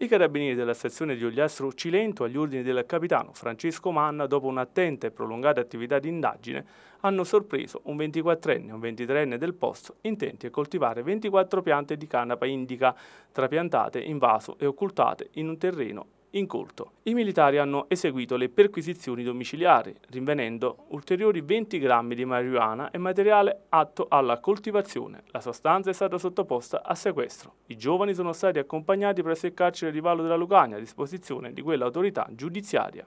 I carabinieri della stazione di Ogliastro Cilento, agli ordini del capitano Francesco Manna, dopo un'attenta e prolungata attività di indagine, hanno sorpreso un 24enne e un 23enne del posto intenti a coltivare 24 piante di canapa indica, trapiantate in vaso e occultate in un terreno in incolto. I militari hanno eseguito le perquisizioni domiciliari, rinvenendo ulteriori 20 grammi di marijuana e materiale atto alla coltivazione. La sostanza è stata sottoposta a sequestro. I giovani sono stati accompagnati presso il carcere di Vallo della Lucania a disposizione di quell'autorità giudiziaria.